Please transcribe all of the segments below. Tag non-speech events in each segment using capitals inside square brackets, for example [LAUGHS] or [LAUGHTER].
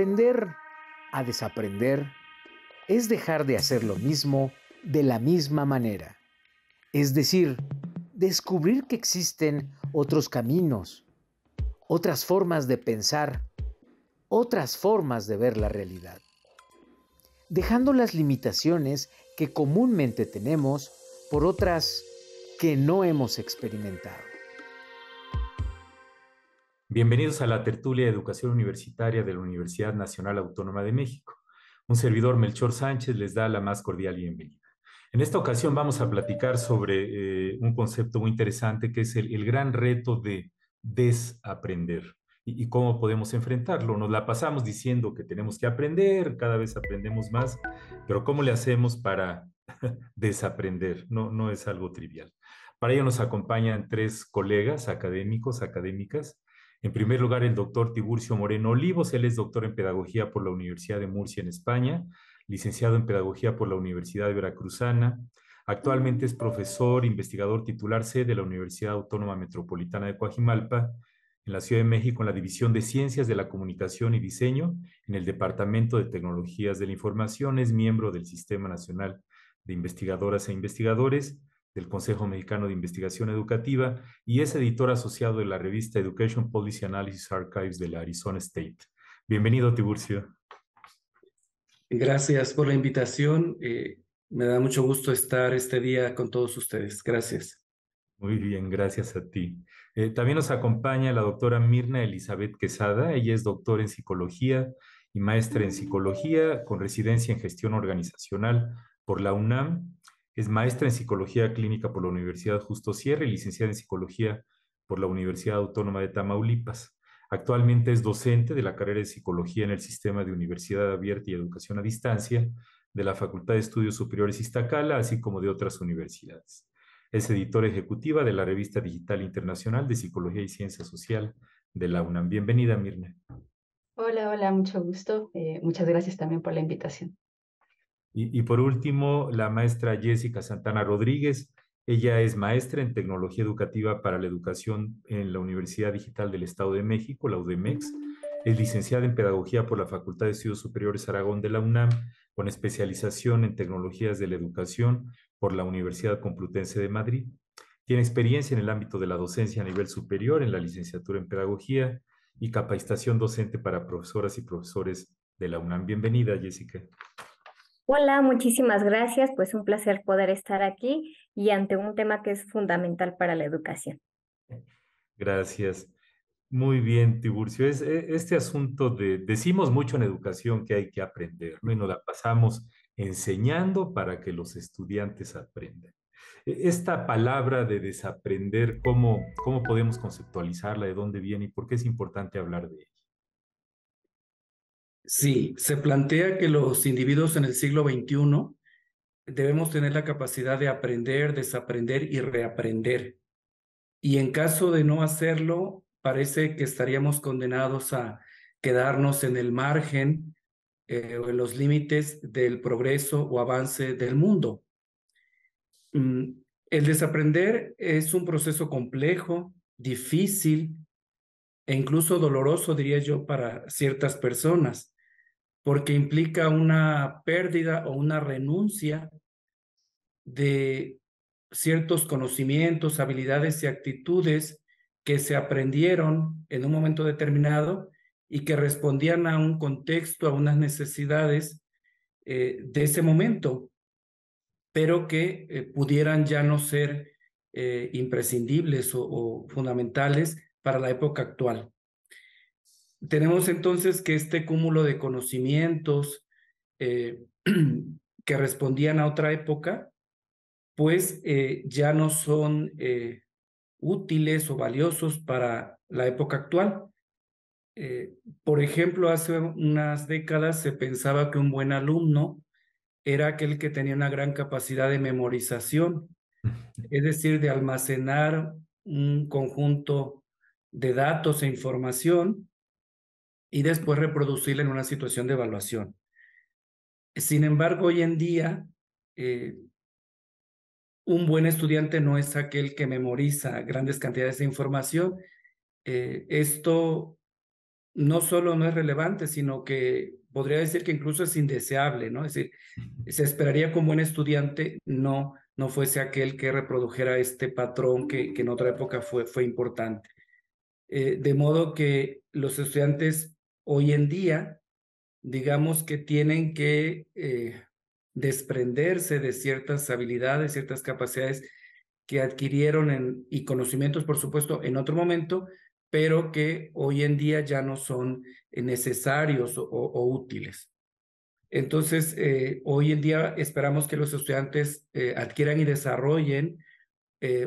Aprender a desaprender es dejar de hacer lo mismo de la misma manera. Es decir, descubrir que existen otros caminos, otras formas de pensar, otras formas de ver la realidad. Dejando las limitaciones que comúnmente tenemos por otras que no hemos experimentado. Bienvenidos a la tertulia de educación universitaria de la Universidad Nacional Autónoma de México. Un servidor, Melchor Sánchez, les da la más cordial bienvenida. En esta ocasión vamos a platicar sobre eh, un concepto muy interesante que es el, gran reto de desaprender y, y cómo podemos enfrentarlo. Nos la pasamos diciendo que tenemos que aprender, cada vez aprendemos más, pero ¿cómo le hacemos para [LAUGHS] desaprender? No, no es algo trivial. Para ello nos acompañan tres colegas académicos, académicas, en primer lugar, el doctor Tiburcio Moreno Olivos. Él es doctor en Pedagogía por la Universidad de Murcia en España, licenciado en Pedagogía por la Universidad de Veracruzana. Actualmente es profesor, investigador titular C de la Universidad Autónoma Metropolitana de Coajimalpa, en la Ciudad de México, en la División de Ciencias de la Comunicación y Diseño, en el Departamento de Tecnologías de la Información. Es miembro del Sistema Nacional de Investigadoras e Investigadores del Consejo Mexicano de Investigación Educativa y es editor asociado de la revista Education Policy Analysis Archives de la Arizona State. Bienvenido, Tiburcio. Gracias por la invitación. Eh, me da mucho gusto estar este día con todos ustedes. Gracias. Muy bien, gracias a ti. Eh, también nos acompaña la doctora Mirna Elizabeth Quesada. Ella es doctora en psicología y maestra en psicología con residencia en gestión organizacional por la UNAM es maestra en psicología clínica por la Universidad Justo Sierra y licenciada en psicología por la Universidad Autónoma de Tamaulipas. Actualmente es docente de la carrera de psicología en el sistema de Universidad Abierta y Educación a Distancia de la Facultad de Estudios Superiores Iztacala, así como de otras universidades. Es editora ejecutiva de la revista digital internacional de Psicología y Ciencia Social de la UNAM. Bienvenida, Mirna. Hola, hola, mucho gusto. Eh, muchas gracias también por la invitación. Y, por último, la maestra Jessica Santana Rodríguez. Ella es maestra en tecnología educativa para la educación en la Universidad Digital del Estado de México, la UDEMEX. Es licenciada en pedagogía por la Facultad de Estudios Superiores Aragón de la UNAM, con especialización en tecnologías de la educación por la Universidad Complutense de Madrid. Tiene experiencia en el ámbito de la docencia a nivel superior en la licenciatura en pedagogía y capacitación docente para profesoras y profesores de la UNAM. Bienvenida, Jessica. Hola, muchísimas gracias. Pues un placer poder estar aquí y ante un tema que es fundamental para la educación. Gracias. Muy bien, Tiburcio. Es, e, este asunto de, decimos mucho en educación que hay que aprender, ¿no? Y nos la pasamos enseñando para que los estudiantes aprendan. E, esta palabra de desaprender, ¿cómo, cómo podemos conceptualizarla? ¿De dónde viene? ¿Y por qué es importante hablar de ella? Sí, se plantea que los individuos en el siglo XXI debemos tener la capacidad de aprender, desaprender y reaprender. Y en caso de no hacerlo, parece que estaríamos condenados a quedarnos en el margen eh, o en los límites del progreso o avance del mundo. Mm, el desaprender es un proceso complejo, difícil e incluso doloroso, diría yo, para ciertas personas porque implica una pérdida o una renuncia de ciertos conocimientos, habilidades y actitudes que se aprendieron en un momento determinado y que respondían a un contexto, a unas necesidades eh, de ese momento, pero que eh, pudieran ya no ser eh, imprescindibles o fundamentales para la época actual tenemos entonces que este cúmulo de conocimientos eh, [CLEARS THROAT] que respondían a otra época, pues eh, ya no son eh, útiles o valiosos para la época actual. por ejemplo, hace unas décadas se pensaba que un buen alumno era aquel que tenía una gran capacidad de memorización, [LAUGHS] es decir, de almacenar un conjunto de datos e información y después reproducirla en una situación de evaluación. Sin embargo, hoy en día, eh, un buen estudiante no es aquel que memoriza grandes cantidades de información. Eh, esto no solo no es relevante, sino que podría decir que incluso es indeseable, ¿no? Es decir, se esperaría que un buen estudiante no, no fuese aquel que reprodujera este patrón que, en otra época fue, fue importante. Eh, de modo que los estudiantes hoy en día, digamos que tienen que eh, desprenderse de ciertas habilidades, ciertas capacidades que adquirieron y conocimientos, por supuesto, en otro momento, pero que hoy en día ya no son necesarios o, útiles. Entonces, eh, hoy en día esperamos que los estudiantes eh, adquieran y desarrollen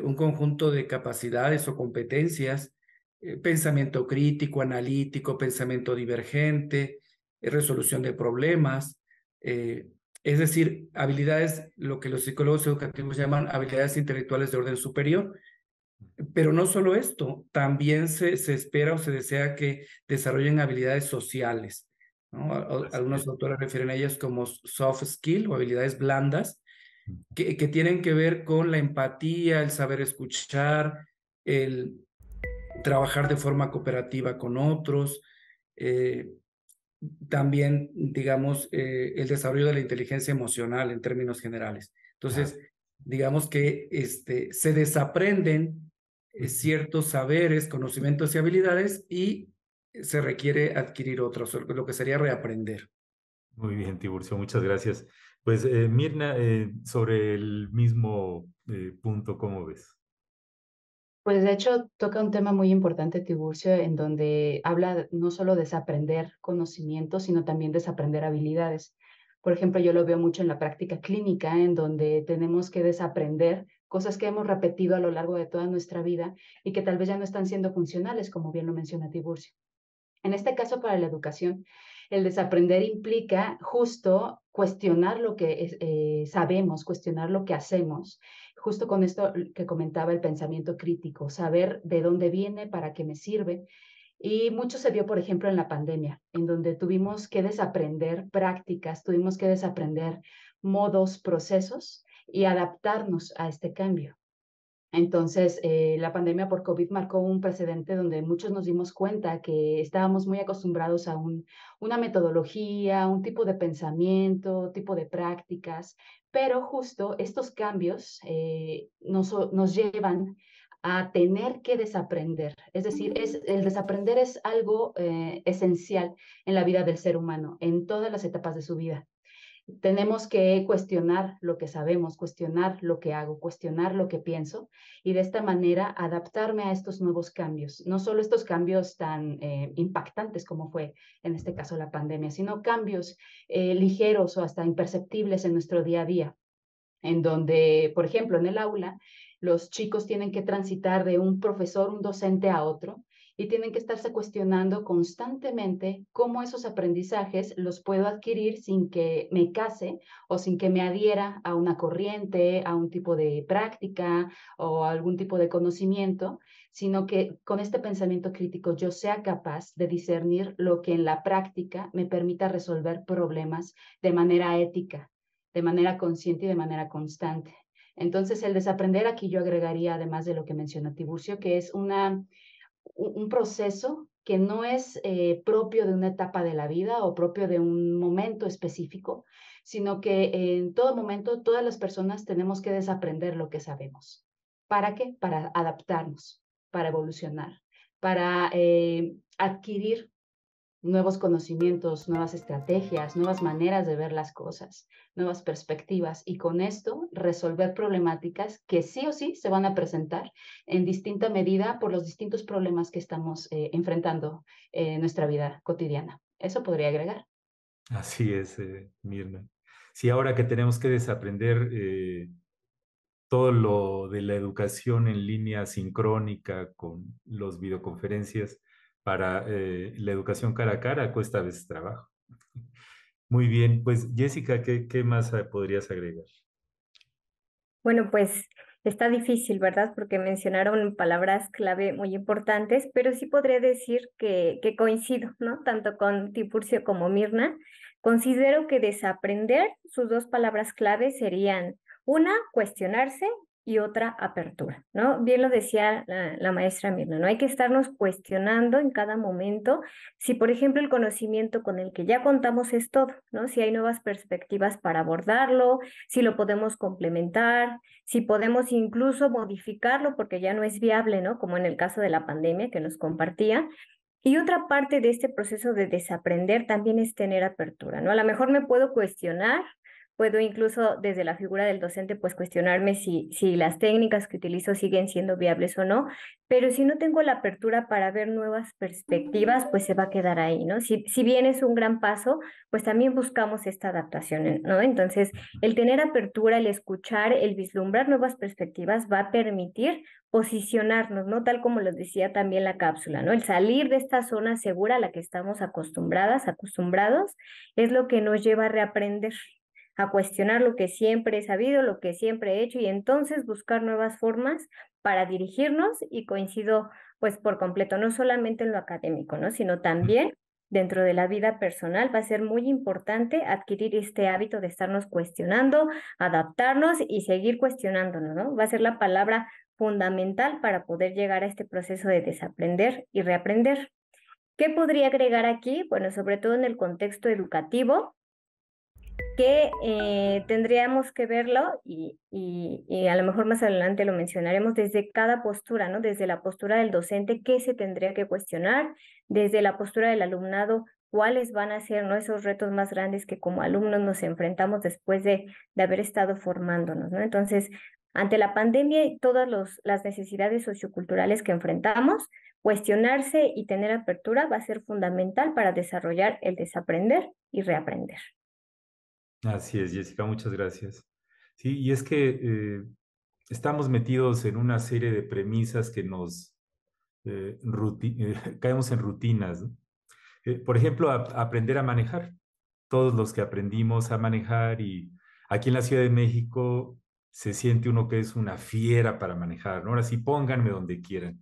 un conjunto de capacidades o competencias eh, pensamiento crítico, analítico, pensamiento divergente, eh, resolución de problemas, eh, es decir, habilidades, lo que los psicólogos educativos llaman habilidades intelectuales de orden superior. Pero no solo esto, también se, se espera o se desea que desarrollen habilidades sociales. ¿no? Algunos autores refieren a ellas como soft skill o habilidades blandas, que, que tienen que ver con la empatía, el saber escuchar, el trabajar de forma cooperativa con otros, eh, también, digamos, eh, el desarrollo de la inteligencia emocional en términos generales. Entonces, digamos que este, se desaprenden eh, ciertos saberes, conocimientos y habilidades y se requiere adquirir otros, lo que sería reaprender. Muy bien, Tiburcio, muchas gracias. Pues, Mirna, sobre el mismo punto, ¿cómo ves? Pues de hecho toca un tema muy importante, Tiburcio, en donde habla no solo desaprender conocimientos, sino también desaprender habilidades. Por ejemplo, yo lo veo mucho en la práctica clínica, en donde tenemos que desaprender cosas que hemos repetido a lo largo de toda nuestra vida y que tal vez ya no están siendo funcionales, como bien lo menciona Tiburcio. En este caso, para la educación, el desaprender implica justo cuestionar lo que eh, sabemos, cuestionar lo que hacemos justo con esto que comentaba el pensamiento crítico, saber de dónde viene, para qué me sirve. Y mucho se vio, por ejemplo, en la pandemia, en donde tuvimos que desaprender prácticas, tuvimos que desaprender modos, procesos y adaptarnos a este cambio. Entonces, eh, la pandemia por COVID marcó un precedente donde muchos nos dimos cuenta que estábamos muy acostumbrados a una metodología, un tipo de pensamiento, tipo de prácticas, pero justo estos cambios eh, nos, llevan a tener que desaprender. Es decir, es, el desaprender es algo eh, esencial en la vida del ser humano, en todas las etapas de su vida. Tenemos que cuestionar lo que sabemos, cuestionar lo que hago, cuestionar lo que pienso y de esta manera adaptarme a estos nuevos cambios. No solo estos cambios tan eh, impactantes como fue en este caso la pandemia, sino cambios eh, ligeros o hasta imperceptibles en nuestro día a día en donde, por ejemplo, en el aula, los chicos tienen que transitar de un profesor, un docente a otro, y tienen que estarse cuestionando constantemente cómo esos aprendizajes los puedo adquirir sin que me case o sin que me adhiera a una corriente, a un tipo de práctica o a algún tipo de conocimiento, sino que con este pensamiento crítico yo sea capaz de discernir lo que en la práctica me permita resolver problemas de manera ética, de manera consciente y de manera constante. Entonces, el desaprender aquí yo agregaría, además de lo que menciona Tiburcio, que es una un proceso que no es eh, propio de una etapa de la vida o propio de un momento específico, sino que en todo momento todas las personas tenemos que desaprender lo que sabemos. ¿Para qué? Para adaptarnos, para evolucionar, para eh, adquirir nuevos conocimientos, nuevas estrategias, nuevas maneras de ver las cosas, nuevas perspectivas y con esto resolver problemáticas que sí o sí se van a presentar en distinta medida por los distintos problemas que estamos eh, enfrentando en nuestra vida cotidiana. Eso podría agregar. Así es, eh, Mirna. Sí, ahora que tenemos que desaprender eh, todo lo de la educación en línea sincrónica con los videoconferencias, para eh, la educación cara a cara cuesta a veces trabajo. Muy bien, pues Jessica, ¿qué, más eh, podrías agregar? Bueno, pues está difícil, ¿verdad? Porque mencionaron palabras clave muy importantes, pero sí podría decir que, que coincido, ¿no? Tanto con Tipurcio como Mirna. Considero que desaprender sus dos palabras clave serían, una, cuestionarse y otra apertura, ¿no? Bien lo decía la, maestra Mirna, ¿no? Hay que estarnos cuestionando en cada momento si, por ejemplo, el conocimiento con el que ya contamos es todo, ¿no? Si hay nuevas perspectivas para abordarlo, si lo podemos complementar, si podemos incluso modificarlo porque ya no es viable, ¿no? Como en el caso de la pandemia que nos compartía. Y otra parte de este proceso de desaprender también es tener apertura, ¿no? A lo mejor me puedo cuestionar puedo incluso desde la figura del docente pues cuestionarme si, si las técnicas que utilizo siguen siendo viables o no, pero si no tengo la apertura para ver nuevas perspectivas, pues se va a quedar ahí, ¿no? Si, si bien es un gran paso, pues también buscamos esta adaptación, ¿no? Entonces, el tener apertura, el escuchar, el vislumbrar nuevas perspectivas va a permitir posicionarnos, ¿no? Tal como les decía también la cápsula, ¿no? El salir de esta zona segura a la que estamos acostumbradas, acostumbrados, es lo que nos lleva a reaprender, a cuestionar lo que siempre he sabido, lo que siempre he hecho y entonces buscar nuevas formas para dirigirnos y coincido pues por completo, no solamente en lo académico, ¿no? sino también dentro de la vida personal va a ser muy importante adquirir este hábito de estarnos cuestionando, adaptarnos y seguir cuestionándonos, ¿no? Va a ser la palabra fundamental para poder llegar a este proceso de desaprender y reaprender. ¿Qué podría agregar aquí? Bueno, sobre todo en el contexto educativo, que eh, tendríamos que verlo y, a lo mejor más adelante lo mencionaremos desde cada postura, ¿no? Desde la postura del docente, qué se tendría que cuestionar, desde la postura del alumnado, cuáles van a ser esos retos más grandes que como alumnos nos enfrentamos después de, haber estado formándonos, Entonces, ante la pandemia y todas las necesidades socioculturales que enfrentamos, cuestionarse y tener apertura va a ser fundamental para desarrollar el desaprender y reaprender. Así es, Jessica, muchas gracias. Sí, y es que eh, estamos metidos en una serie de premisas que nos eh, [LAUGHS] caemos en rutinas. Eh, por ejemplo, aprender a manejar. Todos los que aprendimos a manejar y aquí en la Ciudad de México se siente uno que es una fiera para manejar. ¿no? Ahora sí, pónganme donde quieran.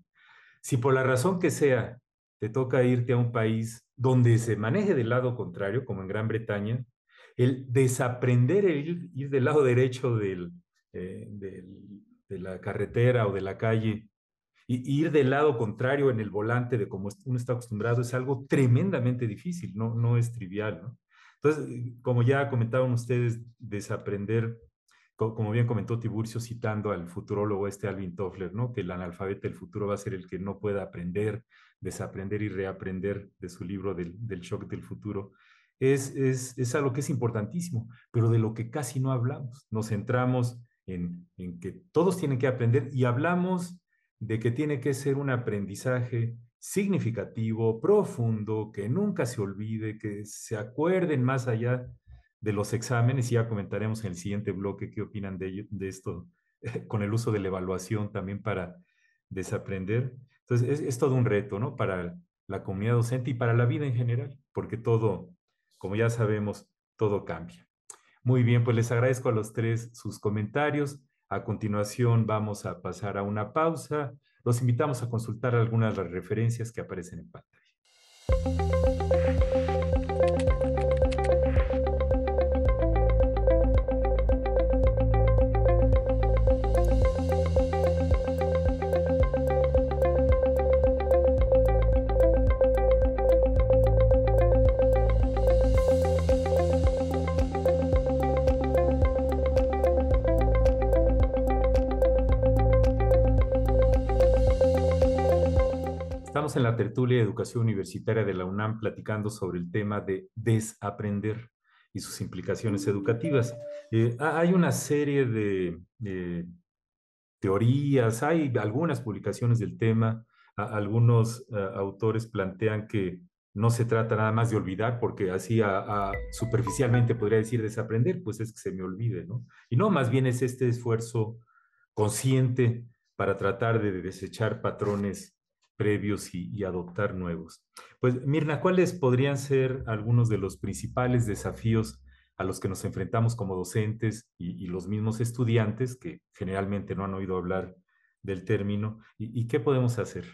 Si por la razón que sea te toca irte a un país donde se maneje del lado contrario, como en Gran Bretaña, el desaprender el ir, del lado derecho eh, de la carretera o de la calle y, ir del lado contrario en el volante de como uno está acostumbrado es algo tremendamente difícil, no, es trivial. Entonces, eh, como ya comentaban ustedes, desaprender, como bien comentó Tiburcio citando al futurólogo este Alvin Toffler, ¿no? que el analfabeto del futuro va a ser el que no pueda aprender, desaprender y reaprender de su libro del, del shock del futuro es, es, es, algo que es importantísimo, pero de lo que casi no hablamos. Nos centramos en, en que todos tienen que aprender y hablamos de que tiene que ser un aprendizaje significativo, profundo, que nunca se olvide, que se acuerden más allá de los exámenes y ya comentaremos en el siguiente bloque qué opinan de, de esto [LAUGHS] con el uso de la evaluación también para desaprender. Entonces, es, es, todo un reto, ¿no? Para la comunidad docente y para la vida en general, porque todo, como ya sabemos, todo cambia. Muy bien, pues les agradezco a los tres sus comentarios. A continuación vamos a pasar a una pausa. Los invitamos a consultar algunas de las referencias que aparecen en pantalla. en la tertulia de educación universitaria de la UNAM platicando sobre el tema de desaprender y sus implicaciones educativas. Eh, hay una serie de, teorías, hay algunas publicaciones del tema, algunos eh, autores plantean que no se trata nada más de olvidar, porque así superficialmente podría decir desaprender, pues es que se me olvide, ¿no? Y no, más bien es este esfuerzo consciente para tratar de desechar patrones previos y, adoptar nuevos. Pues Mirna, ¿cuáles podrían ser algunos de los principales desafíos a los que nos enfrentamos como docentes y, los mismos estudiantes que generalmente no han oído hablar del término? ¿Y, qué podemos hacer?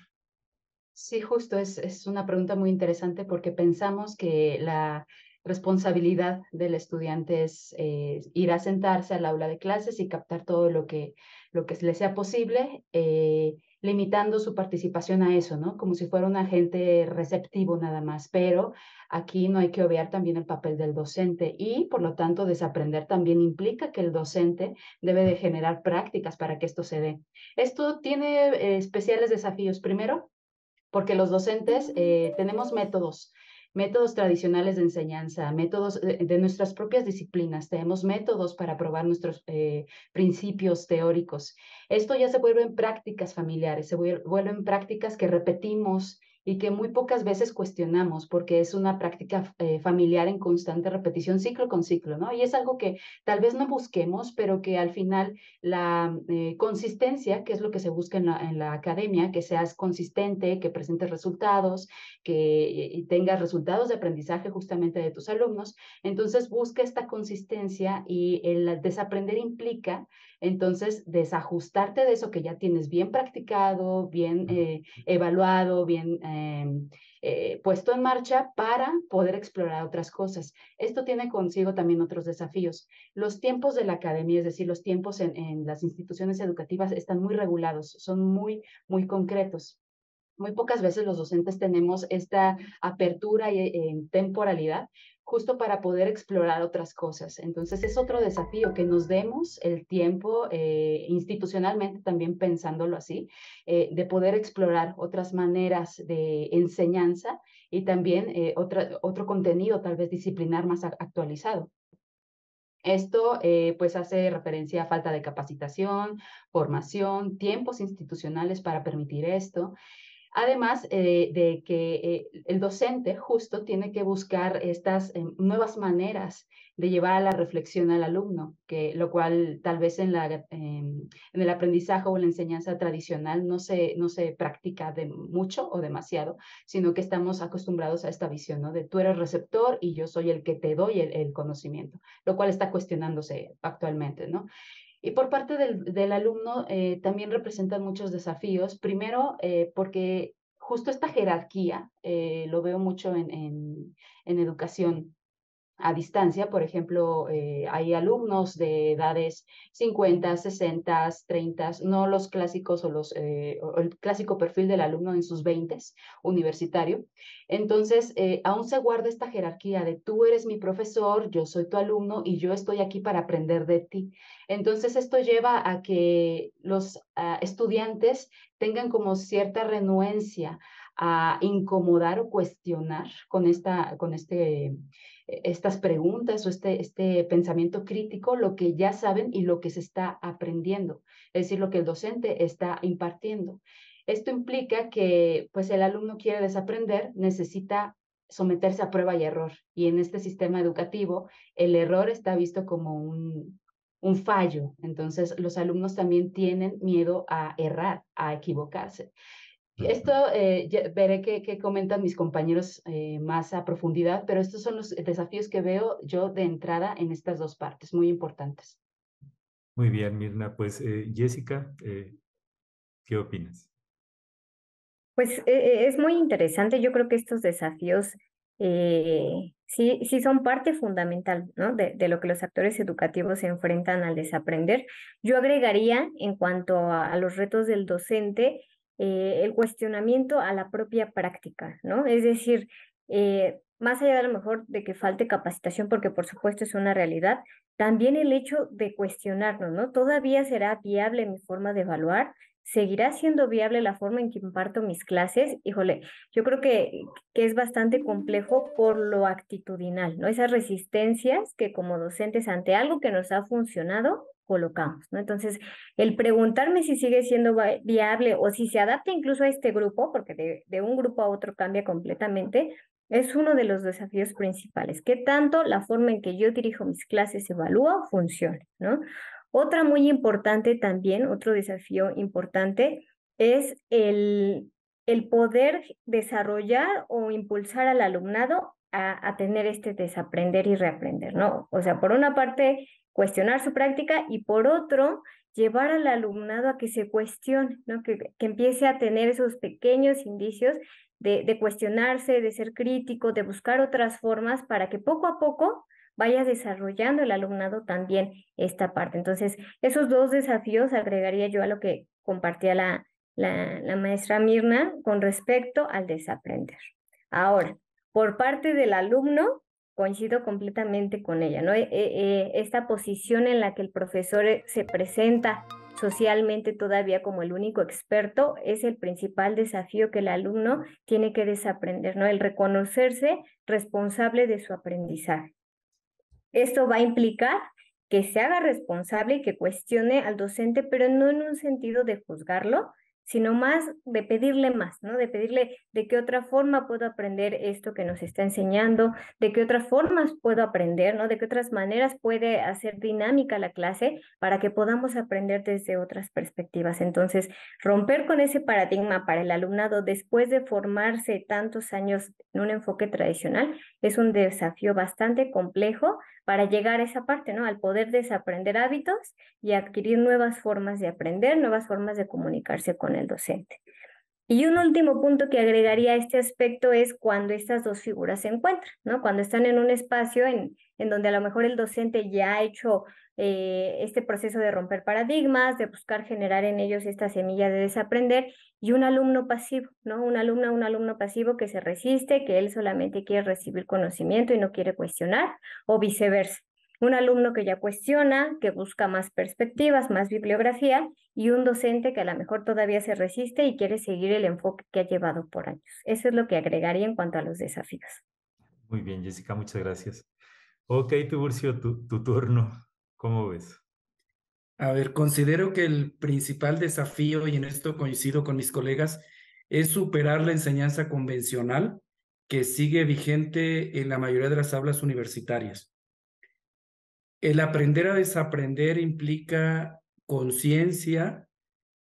Sí, justo, es, es una pregunta muy interesante porque pensamos que la, responsabilidad del estudiante es eh, ir a sentarse al aula de clases y captar todo lo que, lo que le sea posible. Eh, limitando su participación a eso, ¿no? Como si fuera un agente receptivo nada más, pero aquí no hay que obviar también el papel del docente y, por lo tanto, desaprender también implica que el docente debe de generar prácticas para que esto se dé. Esto tiene eh, especiales desafíos. Primero, porque los docentes eh, tenemos métodos métodos tradicionales de enseñanza, métodos de, nuestras propias disciplinas, tenemos métodos para probar nuestros eh, principios teóricos. Esto ya se vuelve en prácticas familiares, se vuelven prácticas que repetimos y que muy pocas veces cuestionamos porque es una práctica eh, familiar en constante repetición, ciclo con ciclo, ¿no? Y es algo que tal vez no busquemos, pero que al final la eh, consistencia, que es lo que se busca en la, academia, que seas consistente, que presentes resultados, que tengas resultados de aprendizaje justamente de tus alumnos, entonces busca esta consistencia y el desaprender implica entonces, desajustarte de eso que ya tienes bien practicado, bien eh, evaluado, bien em, eh, puesto en marcha para poder explorar otras cosas. Esto tiene consigo también otros desafíos. Los tiempos de la academia, es decir, los tiempos en, las instituciones educativas están muy regulados, son muy, muy concretos muy pocas veces los docentes tenemos esta apertura y eh, temporalidad justo para poder explorar otras cosas. Entonces es otro desafío, que nos demos el tiempo, eh, institucionalmente también pensándolo así, eh, de poder explorar otras maneras de enseñanza y también eh, otro contenido tal vez disciplinar más actualizado. Esto pues hace referencia a falta de capacitación, formación, tiempos institucionales para permitir esto Además eh, de que eh, el docente justo tiene que buscar estas em, nuevas maneras de llevar a la reflexión al alumno, que, lo cual tal vez em, en, el aprendizaje o en la enseñanza tradicional no se, no se practica de mucho o demasiado, sino que estamos acostumbrados a esta visión ¿no? de tú eres receptor y yo soy el que te doy el, el conocimiento, lo cual está cuestionándose actualmente. ¿no? Y por parte del, alumno eh, también representan muchos desafíos. Primero, eh, porque justo esta jerarquía, eh, lo veo mucho en educación, a distancia, por ejemplo, eh, hay alumnos de edades 50, 60, 30, no los clásicos o, los, eh, el clásico perfil del alumno en sus 20, universitario. Entonces, eh, aún se guarda esta jerarquía de tú eres mi profesor, yo soy tu alumno y yo estoy aquí para aprender de ti. Entonces, esto lleva a que los ah, estudiantes tengan como cierta renuencia a incomodar o cuestionar con, esta, con este, eh, estas preguntas o este, este pensamiento crítico lo que ya saben y lo que se está aprendiendo, es decir, lo que el docente está impartiendo. Esto implica que pues el alumno quiere desaprender, necesita someterse a prueba y error. Y en este sistema educativo, el error está visto como un, un fallo. Entonces, los alumnos también tienen miedo a errar, a equivocarse. Esto eh, veré qué comentan mis compañeros eh, más a profundidad, pero estos son los desafíos que veo yo de entrada en estas dos partes, muy importantes. Muy bien, Mirna. Pues eh, Jessica, ¿qué opinas? Pues es muy interesante. Yo creo que estos desafíos sí, sí son parte fundamental ¿no? de, lo que los actores educativos se enfrentan al desaprender. Yo agregaría en cuanto a los retos del docente, eh, el cuestionamiento a la propia práctica, ¿no? Es decir, eh, más allá de lo mejor de que falte capacitación, porque por supuesto es una realidad, también el hecho de cuestionarnos, ¿no? ¿Todavía será viable mi forma de evaluar? ¿Seguirá siendo viable la forma en que imparto mis clases? Híjole, yo creo que, que es bastante complejo por lo actitudinal, ¿no? Esas resistencias que como docentes ante algo que nos ha funcionado, colocamos, ¿no? Entonces, el preguntarme si sigue siendo viable o si se adapta incluso a este grupo, porque de, un grupo a otro cambia completamente, es uno de los desafíos principales. ¿Qué tanto la forma en que yo dirijo mis clases evalúa o funciona? ¿no? Otra muy importante también, otro desafío importante, es el, el poder desarrollar o impulsar al alumnado a, a, tener este desaprender y reaprender, ¿no? O sea, por una parte, cuestionar su práctica y por otro, llevar al alumnado a que se cuestione, que, empiece a tener esos pequeños indicios de, cuestionarse, de ser crítico, de buscar otras formas para que poco a poco vaya desarrollando el alumnado también esta parte. Entonces, esos dos desafíos agregaría yo a lo que compartía la maestra Mirna con respecto al desaprender. Ahora, por parte del alumno, coincido completamente con ella, ¿no? E, e, e, esta posición en la que el profesor eh, se presenta socialmente todavía como el único experto es el principal desafío que el alumno tiene que desaprender, ¿no? El reconocerse responsable de su aprendizaje. Esto va a implicar que se haga responsable y que cuestione al docente, pero no en un sentido de juzgarlo, sino más de pedirle más, ¿no? De pedirle de qué otra forma puedo aprender esto que nos está enseñando, de qué otras formas puedo aprender, ¿no? De qué otras maneras puede hacer dinámica la clase para que podamos aprender desde otras perspectivas. Entonces, romper con ese paradigma para el alumnado después de formarse tantos años en un enfoque tradicional es un desafío bastante complejo para llegar a esa parte, ¿no? Al poder desaprender hábitos y adquirir nuevas formas de aprender, nuevas formas de comunicarse con el docente. Y un último punto que agregaría a este aspecto es cuando estas dos figuras se encuentran, ¿no? Cuando están en un espacio en, en donde a lo mejor el docente ya ha hecho eh, este proceso de romper paradigmas, de buscar generar en ellos esta semilla de desaprender, y un alumno pasivo, ¿no? Un un alumno pasivo que se resiste, que él solamente quiere recibir conocimiento y no quiere cuestionar, o viceversa. Un alumno que ya cuestiona, que busca más perspectivas, más bibliografía, y un docente que a lo mejor todavía se resiste y quiere seguir el enfoque que ha llevado por años. Eso es lo que agregaría en cuanto a los desafíos. Muy bien, Jessica, muchas gracias. Ok, Tiburcio, tu, turno. ¿Cómo ves? A ver, considero que el principal desafío, y en esto coincido con mis colegas, es superar la enseñanza convencional que sigue vigente en la mayoría de las aulas universitarias. El aprender a desaprender implica conciencia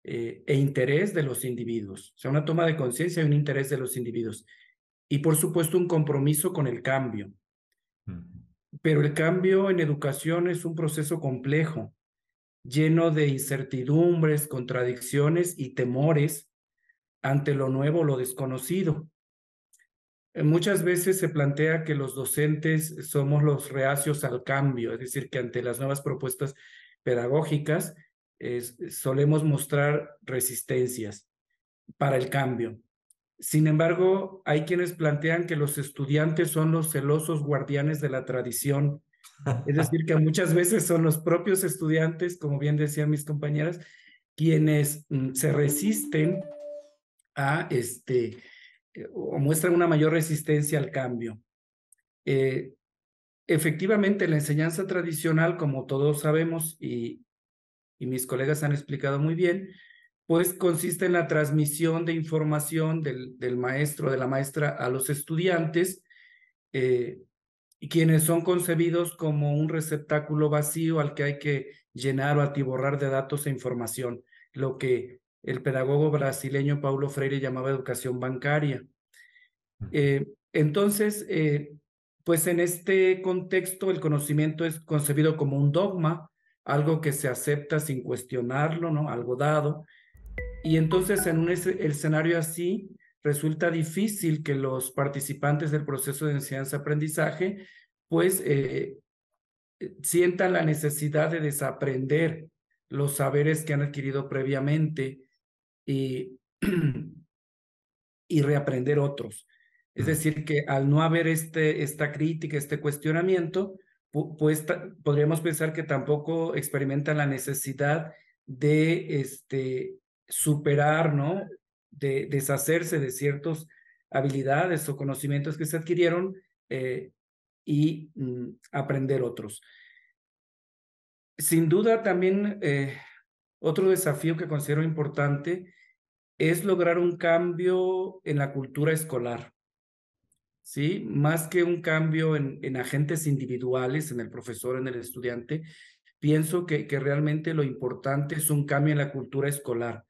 eh, e interés de los individuos, o sea, una toma de conciencia y un interés de los individuos. Y por supuesto un compromiso con el cambio, pero el cambio en educación es un proceso complejo, lleno de incertidumbres, contradicciones y temores ante lo nuevo, lo desconocido. Eh, muchas veces se plantea que los docentes somos los reacios al cambio, es decir, que ante las nuevas propuestas pedagógicas solemos mostrar resistencias para el cambio. Sin embargo, hay quienes plantean que los estudiantes son los celosos guardianes de la tradición. Es decir, que muchas veces son los propios estudiantes, como bien decían mis compañeras, quienes mm, se resisten a este eh, o muestran una mayor resistencia al cambio. Eh, efectivamente, la enseñanza tradicional, como todos sabemos y, y mis colegas han explicado muy bien, pues consiste en la transmisión de información del, del maestro, de la maestra a los estudiantes, eh, quienes son concebidos como un receptáculo vacío al que hay que llenar o atiborrar de datos e información, lo que el pedagogo brasileño Paulo Freire llamaba educación bancaria. Eh, entonces, eh, pues en este contexto el conocimiento es concebido como un dogma, algo que se acepta sin cuestionarlo, ¿no? Algo dado, y entonces en un escenario así resulta difícil que los participantes del proceso de enseñanza-aprendizaje pues eh, eh, sientan la necesidad de desaprender los saberes que han adquirido previamente y, [CLEARS THROAT] y reaprender otros. Es decir, que al no haber este, esta crítica, este cuestionamiento, pues podríamos pensar que tampoco experimentan la necesidad de este, superar, ¿no? De deshacerse de ciertas habilidades o conocimientos que se adquirieron eh, y mm, aprender otros. Sin duda, también eh, otro desafío que considero importante es lograr un cambio en la cultura escolar. ¿sí? Más que un cambio en, en, agentes individuales, en el profesor, en el estudiante, pienso que, que realmente lo importante es un cambio en la cultura escolar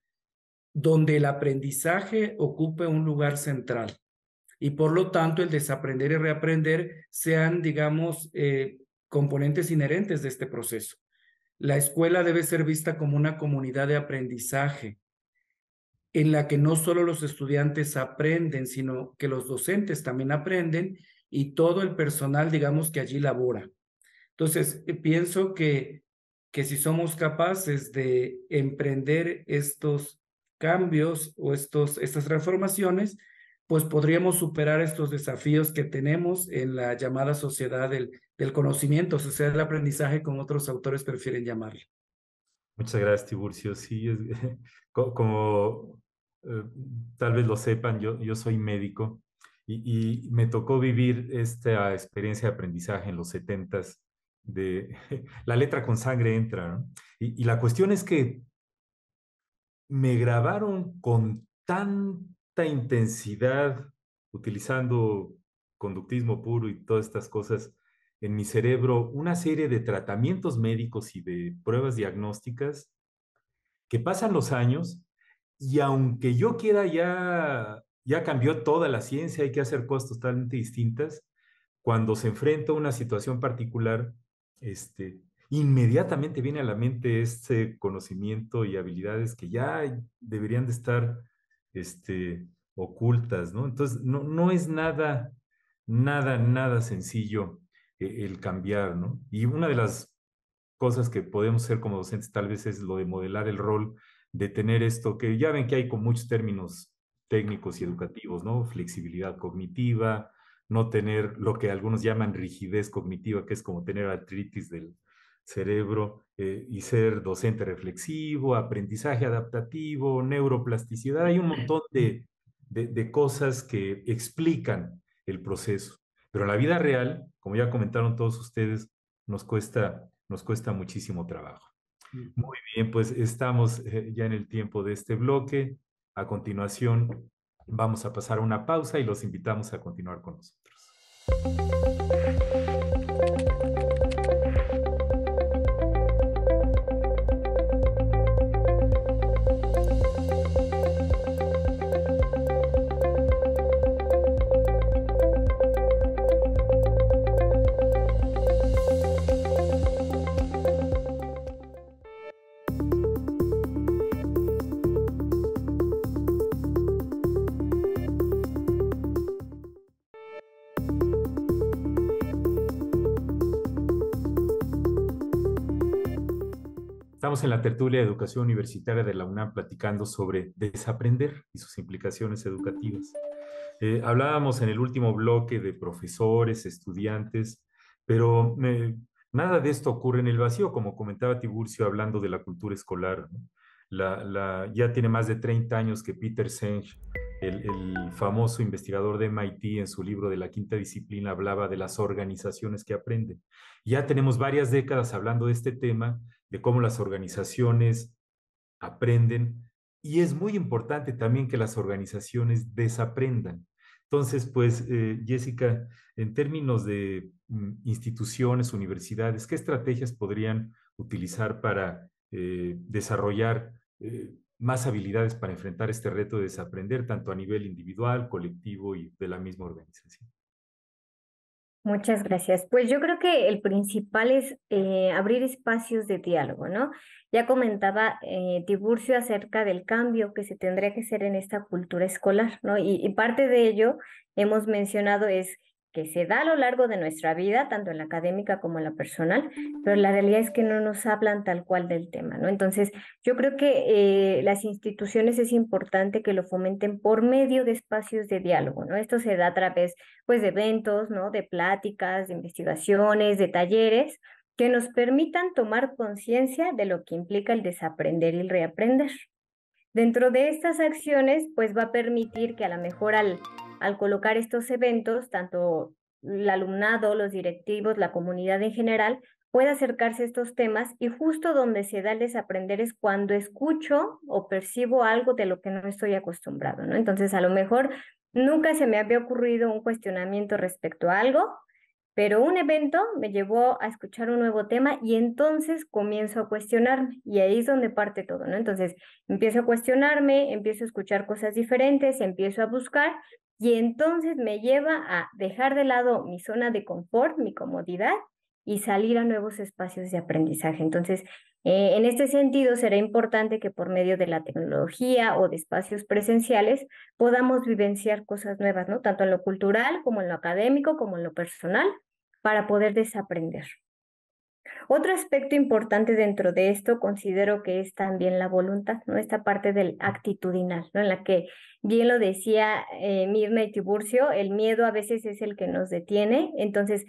donde el aprendizaje ocupe un lugar central y por lo tanto el desaprender y reaprender sean, digamos, eh, componentes inherentes de este proceso. La escuela debe ser vista como una comunidad de aprendizaje en la que no solo los estudiantes aprenden, sino que los docentes también aprenden y todo el personal, digamos, que allí labora. Entonces, eh, pienso que, que si somos capaces de emprender estos cambios o estos, estas transformaciones, pues podríamos superar estos desafíos que tenemos en la llamada sociedad del, del conocimiento, sociedad del aprendizaje, como otros autores prefieren llamarlo. Muchas gracias, Tiburcio. Sí, es, [LAUGHS] como eh, tal vez lo sepan, yo, yo soy médico y, me tocó vivir esta experiencia de aprendizaje en los setentas de [LAUGHS] la letra con sangre entra. ¿no? Y, y la cuestión es que me grabaron con tanta intensidad, utilizando conductismo puro y todas estas cosas en mi cerebro, una serie de tratamientos médicos y de pruebas diagnósticas que pasan los años y aunque yo quiera ya, ya cambió toda la ciencia, hay que hacer cosas totalmente distintas, cuando se enfrenta a una situación particular, este, inmediatamente viene a la mente este conocimiento y habilidades que ya deberían de estar este, ocultas, ¿no? Entonces, no, no es nada, nada, nada sencillo eh, el cambiar, ¿no? Y una de las cosas que podemos hacer como docentes tal vez es lo de modelar el rol, de tener esto, que ya ven que hay con muchos términos técnicos y educativos, ¿no? Flexibilidad cognitiva, no tener lo que algunos llaman rigidez cognitiva, que es como tener artritis del, cerebro eh, y ser docente reflexivo, aprendizaje adaptativo, neuroplasticidad. Hay un montón de, cosas que explican el proceso. Pero en la vida real, como ya comentaron todos ustedes, nos cuesta, nos cuesta muchísimo trabajo. Mm. Muy bien, pues estamos eh, ya en el tiempo de este bloque. A continuación, vamos a pasar una pausa y los invitamos a continuar con nosotros. en la tertulia de educación universitaria de la UNAM platicando sobre desaprender y sus implicaciones educativas. Eh, hablábamos en el último bloque de profesores, estudiantes, pero eh, nada de esto ocurre en el vacío, como comentaba Tiburcio hablando de la cultura escolar. ya tiene más de 30 años que Peter Senge, el, el, famoso investigador de MIT, en su libro de la quinta disciplina hablaba de las organizaciones que aprenden. Ya tenemos varias décadas hablando de este tema de cómo las organizaciones aprenden y es muy importante también que las organizaciones desaprendan. Entonces, pues, eh, Jessica, en términos de mm, instituciones, universidades, ¿qué estrategias podrían utilizar para eh, desarrollar eh, más habilidades para enfrentar este reto de desaprender, tanto a nivel individual, colectivo y de la misma organización? Muchas gracias. Pues yo creo que el principal es eh, abrir espacios de diálogo, ¿no? Ya comentaba eh, Tiburcio acerca del cambio que se tendría que hacer en esta cultura escolar, ¿no? Y, y parte de ello hemos mencionado es que se da a lo largo de nuestra vida, tanto en la académica como en la personal, pero la realidad es que no nos hablan tal cual del tema, ¿no? Entonces, yo creo que eh, las instituciones es importante que lo fomenten por medio de espacios de diálogo, ¿no? Esto se da a través, pues, de eventos, ¿no? De pláticas, de investigaciones, de talleres, que nos permitan tomar conciencia de lo que implica el desaprender y el reaprender. Dentro de estas acciones, pues va a permitir que a lo mejor al, colocar estos eventos, tanto el alumnado, los directivos, la comunidad en general, pueda acercarse a estos temas y justo donde se da el desaprender es cuando escucho o percibo algo de lo que no estoy acostumbrado, ¿no? Entonces, a lo mejor nunca se me había ocurrido un cuestionamiento respecto a algo, pero un evento me llevó a escuchar un nuevo tema y entonces comienzo a cuestionarme y ahí es donde parte todo, ¿no? Entonces empiezo a cuestionarme, empiezo a escuchar cosas diferentes, empiezo a buscar y entonces me lleva a dejar de lado mi zona de confort, mi comodidad y salir a nuevos espacios de aprendizaje. Entonces, eh, en este sentido, será importante que por medio de la tecnología o de espacios presenciales podamos vivenciar cosas nuevas, ¿no? Tanto en lo cultural como en lo académico, como en lo personal, para poder desaprender. Otro aspecto importante dentro de esto considero que es también la voluntad, ¿no? Esta parte del actitudinal, ¿no? En la que bien lo decía eh, Mirna y Tiburcio, el miedo a veces es el que nos detiene, entonces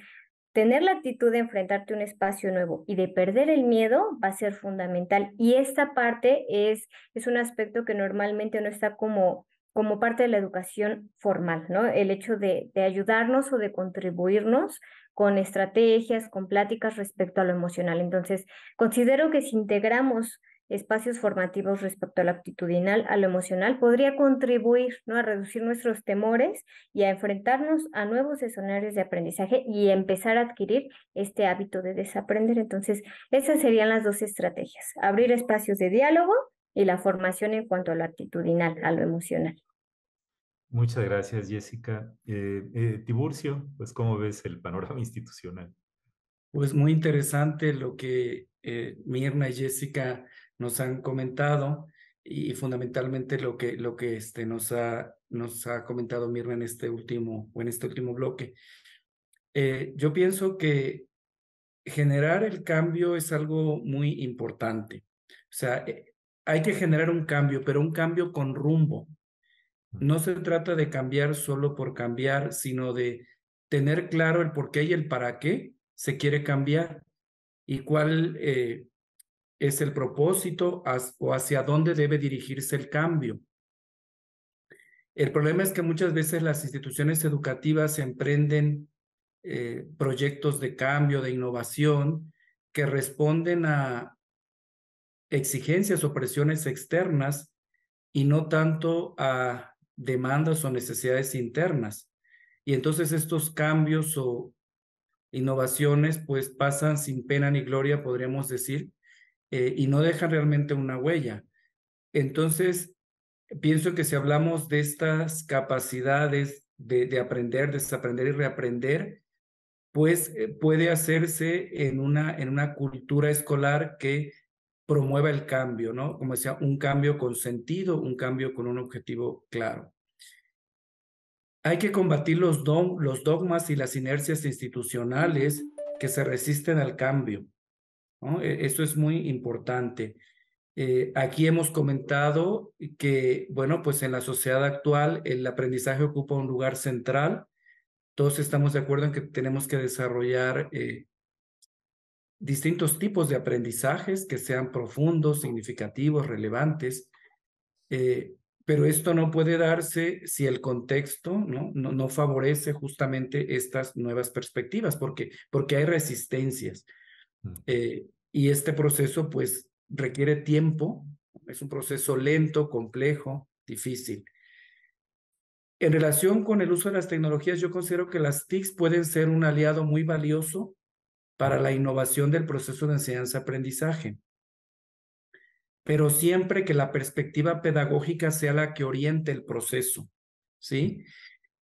tener la actitud de enfrentarte a un espacio nuevo y de perder el miedo va a ser fundamental y esta parte es, es un aspecto que normalmente no está como como parte de la educación formal, ¿no? El hecho de, ayudarnos o de contribuirnos con estrategias, con pláticas respecto a lo emocional. Entonces, considero que si integramos espacios formativos respecto a lo actitudinal, a lo emocional, podría contribuir ¿no? a reducir nuestros temores y a enfrentarnos a nuevos escenarios de aprendizaje y empezar a adquirir este hábito de desaprender. Entonces, esas serían las dos estrategias, abrir espacios de diálogo y la formación en cuanto a lo actitudinal, a lo emocional. Muchas gracias, Jessica. Eh, eh, Tiburcio, pues, ¿cómo ves el panorama [LAUGHS] institucional? Pues muy interesante lo que eh, Mirna y Jessica nos han comentado y, fundamentalmente lo que, lo que este, nos, ha, nos ha comentado Mirna en este último, en este último bloque. yo pienso que generar el cambio es algo muy importante. O sea, hay que generar un cambio, pero un cambio con rumbo no se trata de cambiar solo por cambiar, sino de tener claro el por qué y el para qué se quiere cambiar y cuál eh, es el propósito o hacia dónde debe dirigirse el cambio. El problema es que muchas veces las instituciones educativas emprenden eh, proyectos de cambio, de innovación, que responden a exigencias o presiones externas y no tanto a demandas o necesidades internas. Y entonces estos cambios o innovaciones pues pasan sin pena ni gloria, podríamos decir, eh, y no dejan realmente una huella. Entonces, pienso que si hablamos de estas capacidades de, aprender, desaprender y reaprender, pues eh, puede hacerse en una, en una cultura escolar que promueva el cambio, ¿no? Como decía, un cambio con sentido, un cambio con un objetivo claro. Hay que combatir los, los dogmas y las inercias institucionales que se resisten al cambio. ¿no? E, eso es muy importante. Eh, aquí hemos comentado que, bueno, pues en la sociedad actual el aprendizaje ocupa un lugar central. Todos estamos de acuerdo en que tenemos que desarrollar eh, distintos tipos de aprendizajes que sean profundos, significativos, relevantes, eh, pero esto no puede darse si el contexto ¿no? No, favorece justamente estas nuevas perspectivas, porque, porque hay resistencias. Mm. Eh, y este proceso pues requiere tiempo, es un proceso lento, complejo, difícil. En relación con el uso de las tecnologías, yo considero que las TICs pueden ser un aliado muy valioso para la innovación del proceso de enseñanza-aprendizaje. Pero siempre que la perspectiva pedagógica sea la que oriente el proceso, ¿sí?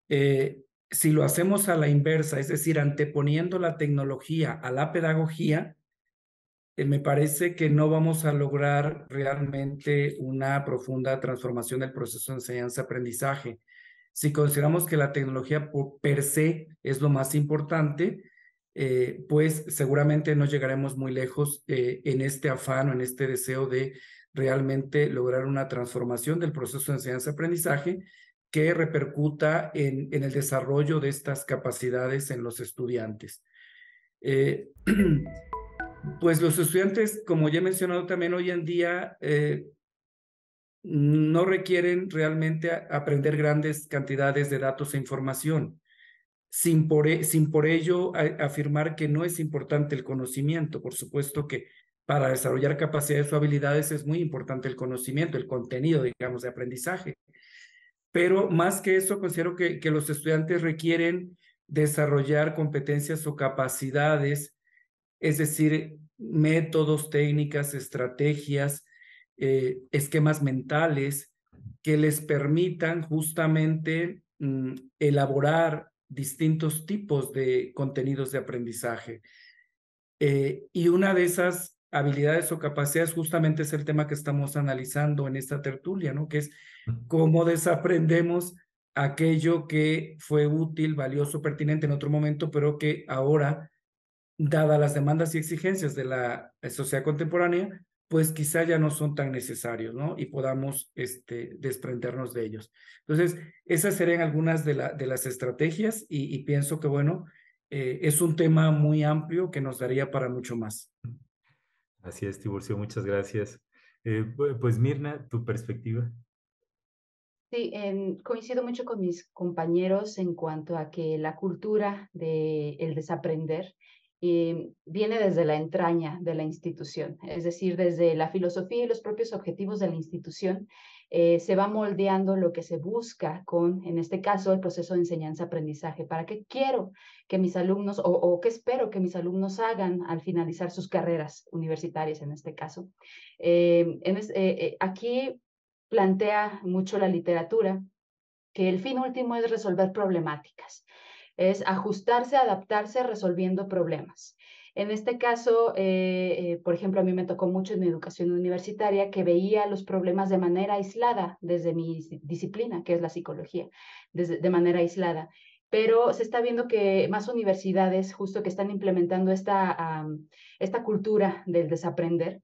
Eh, si lo hacemos a la inversa, es decir, anteponiendo la tecnología a la pedagogía, eh, me parece que no vamos a lograr realmente una profunda transformación del proceso de enseñanza-aprendizaje. Si consideramos que la tecnología por per se es lo más importante, eh, pues seguramente no llegaremos muy lejos eh, en este afán o en este deseo de realmente lograr una transformación del proceso de enseñanza-aprendizaje que repercuta en, el desarrollo de estas capacidades en los estudiantes. Eh, [CLEARS THROAT] pues los estudiantes, como ya he mencionado también hoy en día, no requieren realmente aprender grandes cantidades de datos e información. E, sin por, ello afirmar que no es importante el conocimiento. Por supuesto que para desarrollar capacidades o habilidades es muy importante el conocimiento, el contenido, digamos, de aprendizaje. Pero más que eso, considero que, los estudiantes requieren desarrollar competencias o capacidades, es decir, métodos, técnicas, estrategias, eh, esquemas mentales que les permitan justamente mm, elaborar distintos tipos de contenidos de aprendizaje. Eh, y una de esas habilidades o capacidades justamente es el tema que estamos analizando en esta tertulia, ¿no? Que es cómo desaprendemos aquello que fue útil, valioso, pertinente en otro momento, pero que ahora, dadas las demandas y exigencias de la sociedad contemporánea, pues quizá ya no son tan necesarios, ¿no? Y podamos este, desprendernos de ellos. Entonces, esas serían algunas de, la, de las estrategias y, pienso que, bueno, eh, es un tema muy amplio que nos daría para mucho más. Así es, Tiburcio, muchas gracias. Eh, pues Mirna, tu perspectiva. Sí, em, coincido mucho con mis compañeros en cuanto a que la cultura del el desaprender y eh, viene desde la entraña de la institución, es decir, desde la filosofía y los propios objetivos de la institución, eh, se va moldeando lo que se busca con, en este caso, el proceso de enseñanza-aprendizaje. ¿Para qué quiero que mis alumnos o, qué espero que mis alumnos hagan al finalizar sus carreras universitarias, en este caso? Eh, aquí plantea mucho la literatura que el fin último es resolver problemáticas es ajustarse, adaptarse resolviendo problemas. En este caso, eh, eh, por ejemplo, a mí me tocó mucho en mi educación universitaria que veía los problemas de manera aislada desde mi disciplina, que es la psicología, de manera aislada. Pero se está viendo que más universidades justo que están implementando esta, esta cultura del desaprender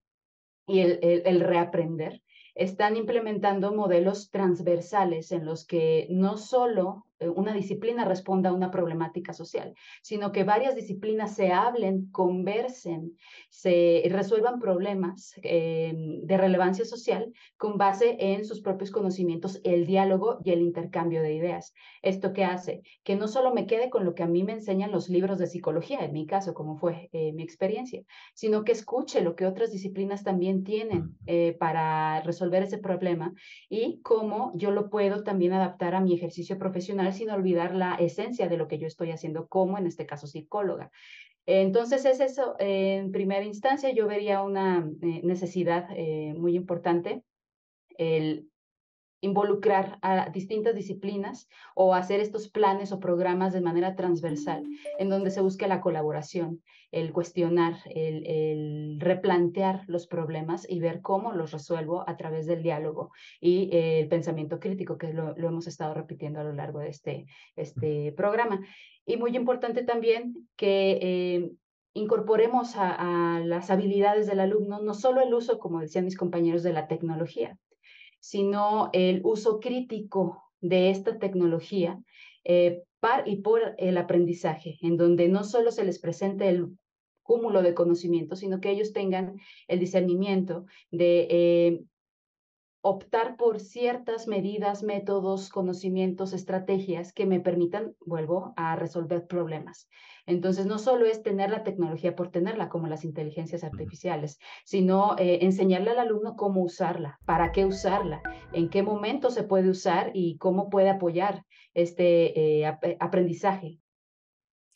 y el reaprender, están implementando modelos transversales en los que no solo eh, una disciplina responda a una problemática social, sino que varias disciplinas se hablen, conversen, se resuelvan problemas em, de relevancia social con base en sus propios conocimientos, el diálogo y el intercambio de ideas. ¿Esto qué hace? Que no solo me quede con lo que a mí me enseñan los libros de psicología, en mi caso, como fue eh, mi experiencia, sino que escuche lo que otras disciplinas también tienen eh, para resolver ese problema y cómo yo lo puedo también adaptar a mi ejercicio profesional sin olvidar la esencia de lo que yo estoy haciendo como, en este caso, psicóloga. Entonces es eso, en primera instancia yo vería una eh, necesidad eh, muy importante el involucrar a distintas disciplinas o hacer estos planes o programas de manera transversal, en donde se busque la colaboración, el cuestionar, el, replantear los problemas y ver cómo los resuelvo a través del diálogo y eh, el pensamiento crítico, que lo, hemos estado repitiendo a lo largo de este, este programa. Y muy importante también que... Eh, incorporemos a, las habilidades del alumno no solo el uso, como decían mis compañeros, de la tecnología, sino el uso crítico de esta tecnología eh, para y por el aprendizaje, en donde no solo se les presente el cúmulo de conocimientos, sino que ellos tengan el discernimiento de eh, optar por ciertas medidas, métodos, conocimientos, estrategias que me permitan, vuelvo, a resolver problemas. Entonces, no solo es tener la tecnología por tenerla, como las inteligencias artificiales, sino eh, enseñarle al alumno cómo usarla, para qué usarla, en qué momento se puede usar y cómo puede apoyar este eh, aprendizaje.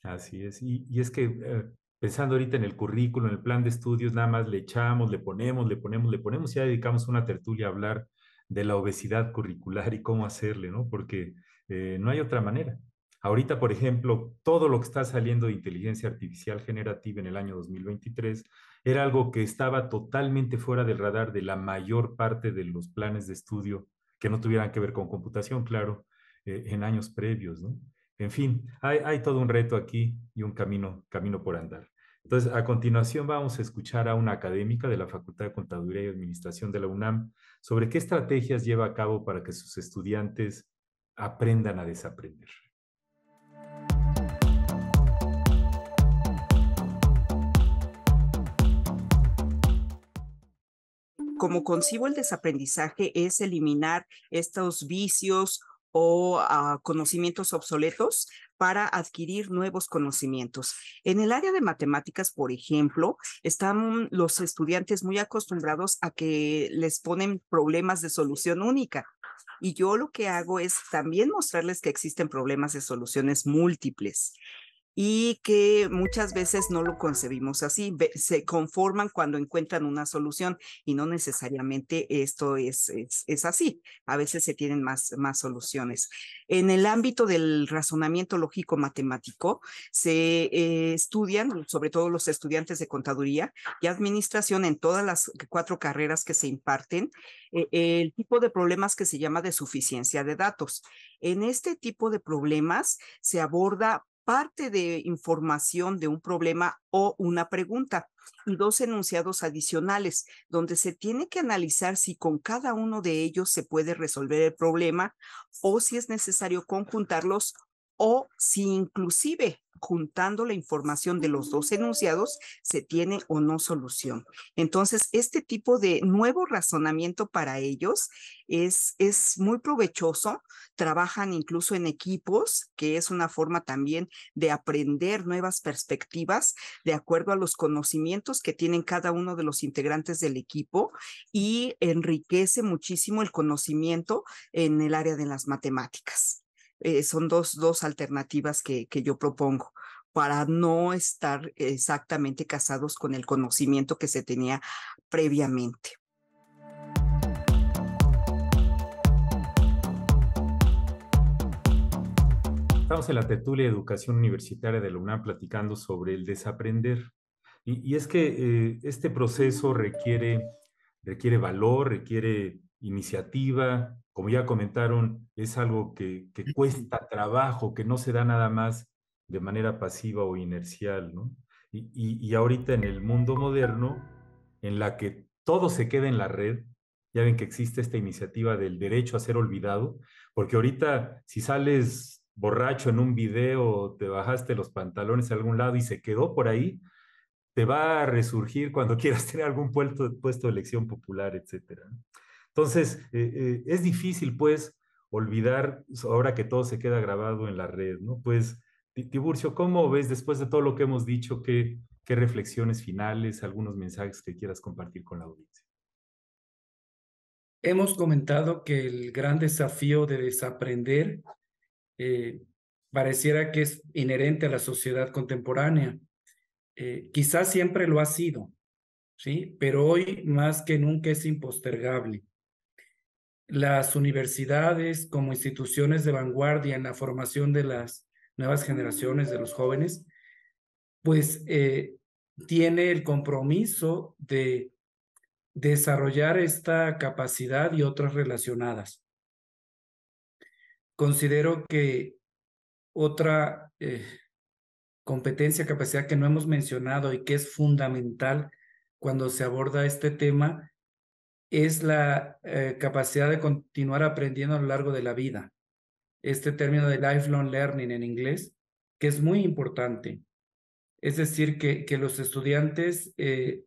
Así es. Y, es que eh, pensando ahorita en el currículo, en el plan de estudios, nada más le echamos, le ponemos, le ponemos, le ponemos, y ya dedicamos una tertulia a hablar de la obesidad curricular y cómo hacerle, ¿no? Porque eh, no hay otra manera. Ahorita, por ejemplo, todo lo que está saliendo de inteligencia artificial generativa en el año 2023 era algo que estaba totalmente fuera del radar de la mayor parte de los planes de estudio que no tuvieran que ver con computación, claro, eh, en años previos, ¿no? En fin, hay, todo un reto aquí y un camino, camino por andar. Entonces, a continuación vamos a escuchar a una académica de la Facultad de Contaduría y Administración de la UNAM sobre qué estrategias lleva a cabo para que sus estudiantes aprendan a desaprender. Como concibo el desaprendizaje es eliminar estos vicios o conocimientos obsoletos para adquirir nuevos conocimientos. En el área de matemáticas, por ejemplo, están los estudiantes muy acostumbrados a que les ponen problemas de solución única. Y yo lo que hago es también mostrarles que existen problemas de soluciones múltiples y que muchas veces no lo concebimos así, se conforman cuando encuentran una solución y no necesariamente esto es, es, así, a veces se tienen más, más soluciones. En el ámbito del razonamiento lógico matemático se eh, estudian, sobre todo los estudiantes de contaduría y administración en todas las cuatro carreras que se imparten, eh, el tipo de problemas que se llama de suficiencia de datos. En este tipo de problemas se aborda parte de información de un problema o una pregunta y dos enunciados adicionales, donde se tiene que analizar si con cada uno de ellos se puede resolver el problema o si es necesario conjuntarlos o si inclusive juntando la información de los dos mm. enunciados se tiene o no solución. Entonces, este tipo de nuevo razonamiento para ellos es, es muy provechoso. Trabajan incluso en equipos, que es una forma también de aprender nuevas perspectivas de acuerdo a los conocimientos que tienen cada uno de los integrantes del equipo y enriquece muchísimo el conocimiento en el área de las matemáticas. Eh, son dos, dos alternativas que, que yo propongo para no estar exactamente casados con el conocimiento que se tenía previamente. Estamos en la tertulia de educación universitaria de la UNAM platicando sobre el desaprender. Y, y es que eh, este proceso requiere, requiere valor, requiere iniciativa, como ya comentaron, es algo que, cuesta trabajo, que no se da nada más de manera pasiva o inercial, ¿no? Y, ahorita en el mundo moderno, en la que todo se queda en la red, ya ven que existe esta iniciativa del derecho a ser olvidado, porque ahorita si sales borracho en un video, te bajaste los pantalones a algún lado y se quedó por ahí, te va a resurgir cuando [LAUGHS] quieras tener algún puesto, de elección popular, etcétera. Entonces, eh, eh, es difícil, pues, olvidar, pues, ahora que todo se queda grabado en la red, ¿no? Pues, Tiburcio, ¿cómo ves después de todo lo que hemos dicho, qué, reflexiones finales, algunos mensajes que quieras compartir con la audiencia? Hemos comentado que el gran desafío de desaprender eh, pareciera que es inherente a la sociedad contemporánea. quizás siempre lo ha sido, ¿sí? pero hoy más que nunca es impostergable las universidades como instituciones de vanguardia en la formación de las nuevas generaciones, de los jóvenes, pues eh, tiene el compromiso de desarrollar esta capacidad y otras relacionadas. Considero que otra eh, competencia, capacidad que no hemos mencionado y que es fundamental cuando se aborda este tema es la eh, capacidad de continuar aprendiendo a lo largo de la vida. Este término de lifelong learning en inglés, que es muy importante. Es decir, que, que los estudiantes eh,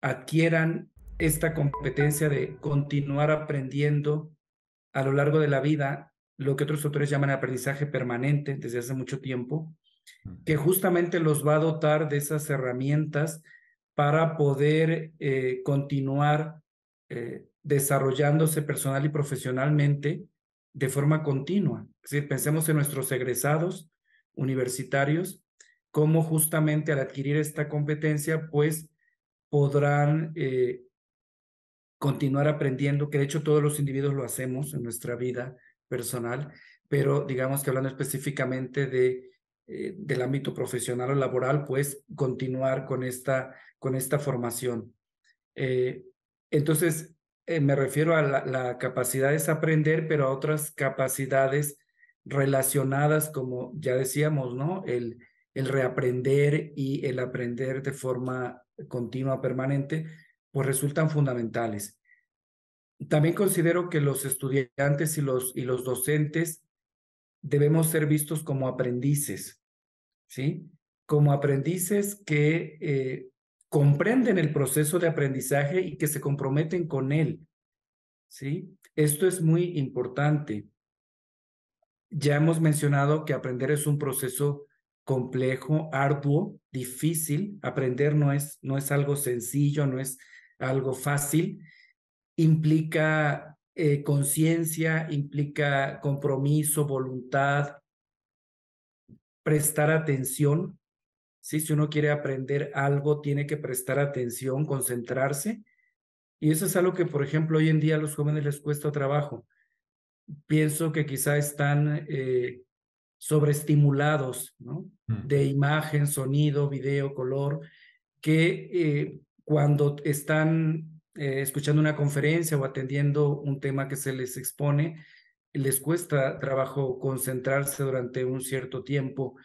adquieran esta competencia de continuar aprendiendo a lo largo de la vida, lo que otros autores llaman aprendizaje permanente desde hace mucho tiempo, que justamente los va a dotar de esas herramientas para poder eh, continuar eh, desarrollándose personal y profesionalmente de forma continua. Es decir, pensemos en nuestros egresados universitarios, cómo justamente al adquirir esta competencia, pues podrán eh, continuar aprendiendo, que de hecho todos los individuos lo hacemos en nuestra vida personal, pero digamos que hablando específicamente de, eh, del ámbito profesional o laboral, pues continuar con esta, con esta formación. Eh, entonces, eh, me refiero a la, capacidad de aprender, pero a otras capacidades relacionadas, como ya decíamos, ¿no? El, reaprender y el aprender de forma continua, permanente, pues resultan fundamentales. También considero que los estudiantes y los, y los docentes debemos ser vistos como aprendices, ¿sí? Como aprendices que eh, comprenden el proceso de aprendizaje y que se comprometen con él. ¿Sí? Esto es muy importante. Ya hemos mencionado que aprender es un proceso complejo, arduo, difícil. Aprender no es, no es algo sencillo, no es algo fácil. Implica eh, conciencia, implica compromiso, voluntad, prestar atención si uno quiere aprender algo, tiene que prestar atención, concentrarse. Y eso es algo que, por ejemplo, hoy en día a los jóvenes les cuesta trabajo. Pienso que quizá están eh, sobreestimulados mm. de imagen, sonido, video, color, que eh, cuando están eh, escuchando una conferencia o atendiendo un tema que se les expone, les cuesta trabajo concentrarse durante un cierto tiempo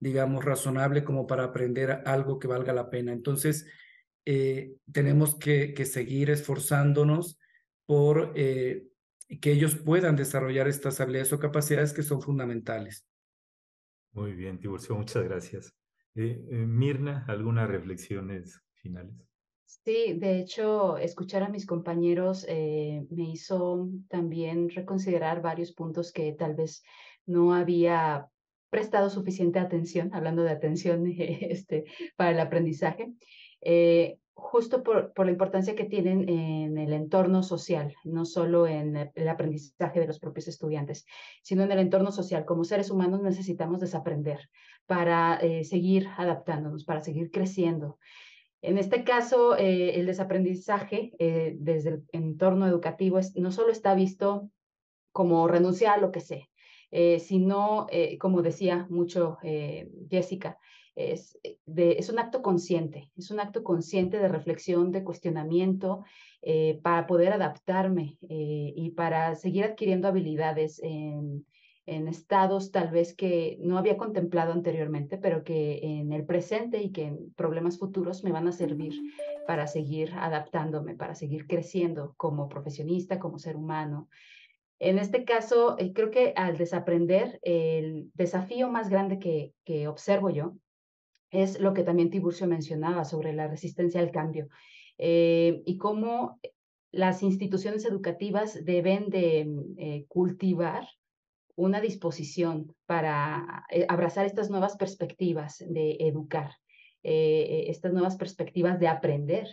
digamos, razonable como para aprender algo que valga la pena. Entonces, eh, tenemos que, seguir esforzándonos por eh, que ellos puedan desarrollar estas habilidades o capacidades que son fundamentales. Muy bien, Tiburcio, muchas gracias. Eh, Mirna, ¿algunas reflexiones finales? Sí, de hecho, escuchar a mis compañeros me hizo también reconsiderar varios puntos que tal vez no había prestado suficiente atención, hablando de atención [LAUGHS] este, para el aprendizaje, eh, justo por, por, la importancia que tienen en el entorno social, no solo en el aprendizaje de los propios estudiantes, sino en el entorno social. Como seres humanos necesitamos desaprender para eh, seguir adaptándonos, para seguir creciendo. En este caso, eh, el desaprendizaje desde el entorno educativo no solo está visto como renunciar a lo que sé, eh, sino, eh, como decía mucho eh, Jessica, es, un acto consciente, es un acto consciente de reflexión, de cuestionamiento, para poder adaptarme y para seguir adquiriendo habilidades en, en, estados tal vez que no había contemplado anteriormente, pero que en el presente y que en problemas futuros me van a servir para seguir adaptándome, para seguir creciendo como profesionista, como ser humano. En este caso, eh, creo que al desaprender, el desafío más grande que, observo yo es lo que también Tiburcio mencionaba sobre la resistencia al cambio eh, y cómo las instituciones educativas deben de mm, eh, cultivar una disposición para abrazar estas nuevas perspectivas de educar, estas nuevas perspectivas de aprender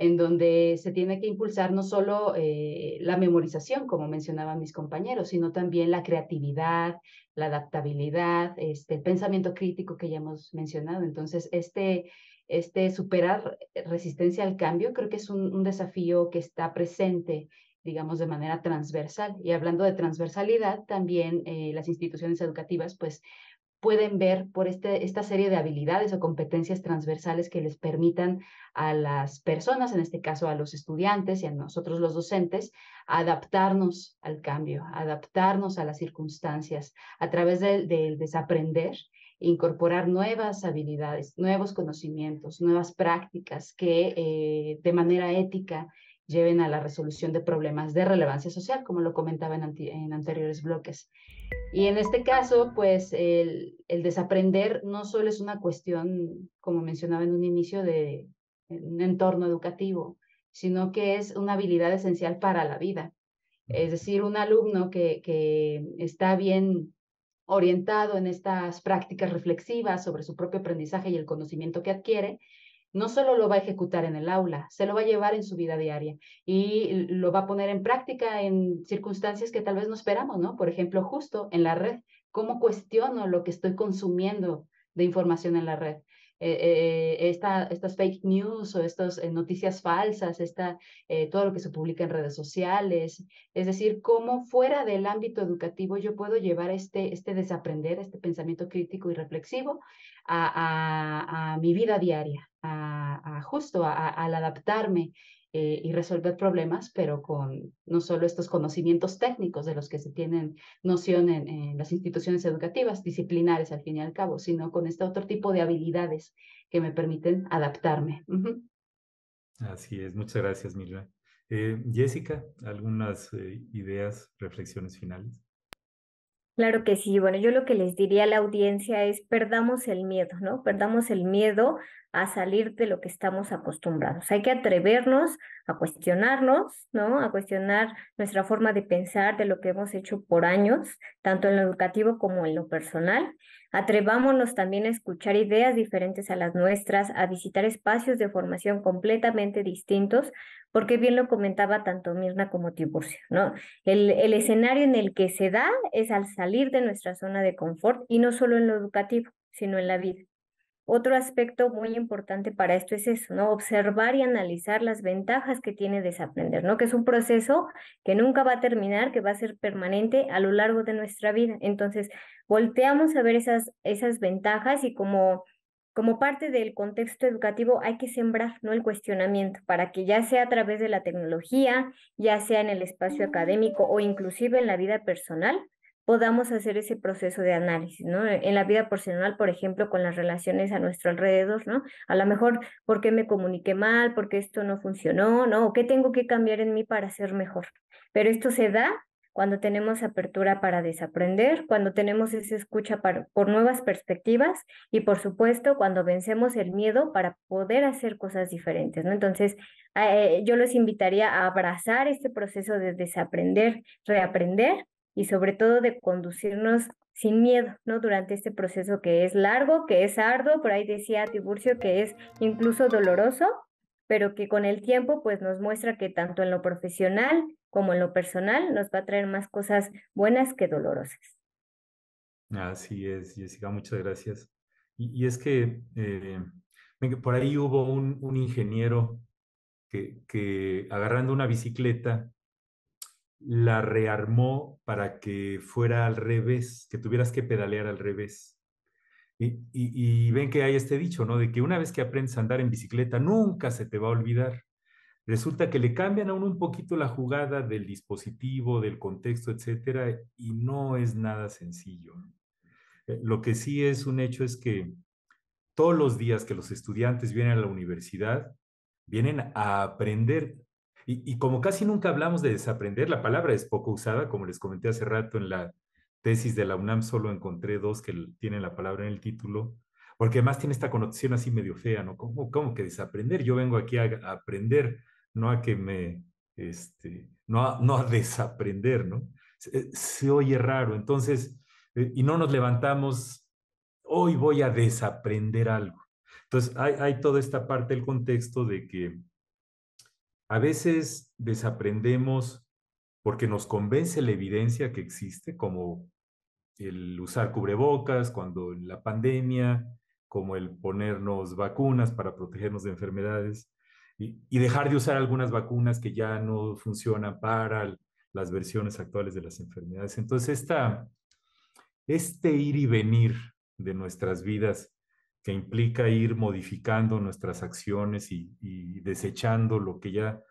en donde se tiene que impulsar no solo eh, la memorización, como mencionaban mis compañeros, sino también la creatividad, la adaptabilidad, este, el pensamiento crítico que ya hemos mencionado. Entonces, este, este superar resistencia al cambio creo que es un, desafío que está presente digamos, de manera transversal. Y hablando de transversalidad, también eh, las instituciones educativas, pues, pueden ver por este, esta serie de habilidades o competencias transversales que les permitan a las personas, en este caso a los estudiantes y a nosotros los docentes, adaptarnos al cambio, adaptarnos a las circunstancias a través del desaprender incorporar nuevas habilidades, nuevos conocimientos, nuevas prácticas que eh, de manera ética lleven a la resolución de problemas de relevancia social, como lo comentaba en anteriores bloques. Y en este caso, pues el, desaprender no solo es una cuestión, como mencionaba en un inicio, de un entorno educativo, sino que es una habilidad esencial para la vida. Es decir, un alumno que está bien orientado en estas prácticas reflexivas sobre su propio aprendizaje y el conocimiento que adquiere, no solo lo va a ejecutar en el aula, se lo va a llevar en su vida diaria y lo va a poner en práctica en circunstancias que tal vez no esperamos, ¿no? Por ejemplo, justo en la red, ¿cómo cuestiono lo que estoy consumiendo de información en la red? Eh, eh, estas fake news o estas eh, noticias falsas, esta, todo lo que se publica en redes sociales. Es decir, cómo fuera del ámbito educativo yo puedo llevar este, este desaprender, este pensamiento crítico y reflexivo a, mi vida diaria, a, justo al adaptarme eh, y resolver problemas, pero con no solo estos conocimientos técnicos de los que se tienen noción en, las instituciones educativas, disciplinares al fin y al cabo, sino con este otro tipo de habilidades que me permiten adaptarme. Así es, muchas gracias, Milva. Eh, Jessica, algunas eh, ideas, reflexiones finales. Claro que sí. Bueno, yo lo que les diría a la audiencia es perdamos el miedo, ¿no? Perdamos el miedo a salir de lo que estamos acostumbrados. Hay que atrevernos a cuestionarnos, ¿no? A cuestionar nuestra forma de pensar de lo que hemos hecho por años, tanto en lo educativo como en lo personal. Atrevámonos también a escuchar ideas diferentes a las nuestras, a visitar espacios de formación completamente distintos, porque bien lo comentaba tanto Mirna como Tiburcio, ¿no? El, el escenario en el que se da es al salir de nuestra zona de confort y no solo en lo educativo, sino en la vida. Otro aspecto muy importante para esto es eso, ¿no? Observar y analizar las ventajas que tiene desaprender, ¿no? Que es un proceso que nunca va a terminar, que va a ser permanente a lo largo de nuestra vida. Entonces, volteamos a ver esas, esas ventajas y como, como parte del contexto educativo hay que sembrar, ¿no? El cuestionamiento para que ya sea a través de la tecnología, ya sea en el espacio académico o inclusive en la vida personal, podamos hacer ese proceso de análisis, ¿no? En la vida personal, por ejemplo, con las relaciones a nuestro alrededor, ¿no? A lo mejor, ¿por qué me comuniqué mal? ¿Por qué esto no funcionó? ¿No? qué tengo que cambiar en mí para ser mejor? Pero esto se da cuando tenemos apertura para desaprender, cuando tenemos esa escucha para, por nuevas perspectivas y por supuesto cuando vencemos el miedo para poder hacer cosas diferentes, ¿no? Entonces, eh, yo los invitaría a abrazar este proceso de desaprender, reaprender y sobre todo de conducirnos sin miedo, ¿no? Durante este proceso que es largo, que es arduo, por ahí decía Tiburcio que es incluso doloroso, pero que con el tiempo pues nos muestra que tanto en lo profesional como en lo personal nos va a traer más cosas buenas que dolorosas. Así es, Jessica, muchas gracias. Y, es que eh, por ahí hubo un, ingeniero que, que agarrando una bicicleta la rearmó para que fuera al revés, que tuvieras que pedalear al revés. Y, ven que hay este dicho, ¿no? De que una vez que aprendes a andar en bicicleta, nunca se te va a olvidar. Resulta que le cambian a un poquito la jugada del dispositivo, del contexto, etcétera, y no es nada sencillo. Eh, lo que sí es un hecho es que todos los días que los estudiantes vienen a la universidad, vienen a aprender y, como casi nunca hablamos de desaprender, la palabra es poco usada, como les comenté hace rato en la tesis de la UNAM, solo encontré dos que tienen la palabra en el título, porque además tiene esta connotación así medio fea, ¿no? ¿Cómo, que desaprender? Yo vengo aquí a, aprender, no a que me, este, no, a, no desaprender, ¿no? Se, oye raro, entonces, eh, y no nos levantamos, hoy voy a desaprender algo. Entonces, hay toda esta parte del contexto de que a veces desaprendemos porque nos convence la evidencia que existe, como el usar cubrebocas cuando en la pandemia, como el ponernos vacunas para protegernos de enfermedades y, dejar de usar algunas vacunas que ya no funcionan para las versiones actuales de las enfermedades. Entonces, este ir y venir de nuestras vidas que implica ir modificando nuestras acciones y, desechando lo que ya,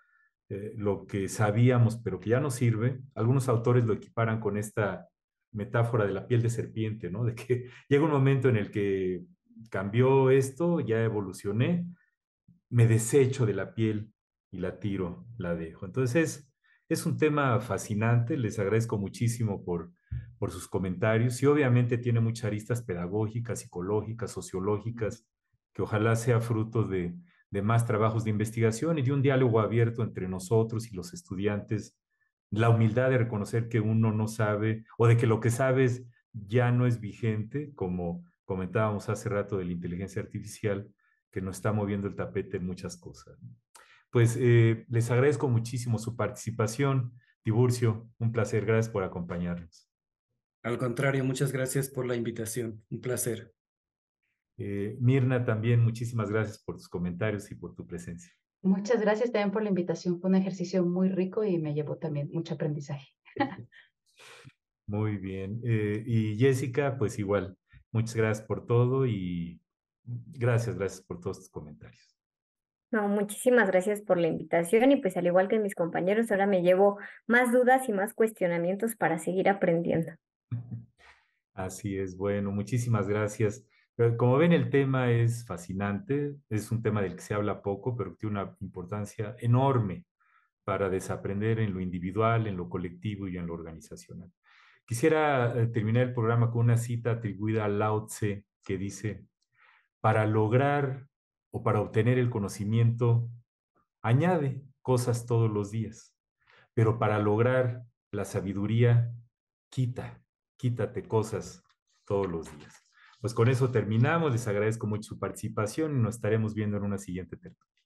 eh, lo que sabíamos, pero que ya no sirve. Algunos autores lo equiparan con esta metáfora de la piel de serpiente, ¿no? De que [LAUGHS] llega un momento en el que cambió esto, ya evolucioné, me desecho de la piel y la tiro, la dejo. Entonces es un tema fascinante, les agradezco muchísimo por por sus comentarios y obviamente tiene muchas aristas pedagógicas, psicológicas, sociológicas, que ojalá sea fruto de, más trabajos de investigación y de un diálogo abierto entre nosotros y los estudiantes, la humildad de reconocer que uno no sabe o de que lo que sabes ya no es vigente, como comentábamos hace rato de la inteligencia artificial, que nos está moviendo el tapete en muchas cosas. Pues eh, les agradezco muchísimo su participación. Tiburcio, un placer, gracias por acompañarnos. Al contrario, muchas gracias por la invitación. Un placer. Eh, Mirna, también muchísimas gracias por tus comentarios y por tu presencia. Muchas gracias también por la invitación. Fue un ejercicio muy rico y me llevó también mucho aprendizaje. [LAUGHS] Muy bien. Eh, y Jessica, pues igual, muchas gracias por todo y gracias, gracias por todos tus comentarios. No, muchísimas gracias por la invitación y pues al igual que mis compañeros, ahora me llevo más dudas y más cuestionamientos para seguir aprendiendo. Así es, bueno, muchísimas gracias. Como ven, el tema es fascinante, es un tema del que se habla poco, pero tiene una importancia enorme para desaprender en lo individual, en lo colectivo y en lo organizacional. Quisiera eh, terminar el programa con una cita atribuida a Lao Tse que dice, para lograr o para obtener el conocimiento, añade cosas todos los días, pero para lograr la sabiduría, quita quítate cosas todos los días. Pues con eso terminamos. Les agradezco mucho su participación y nos estaremos viendo en una siguiente tertulia.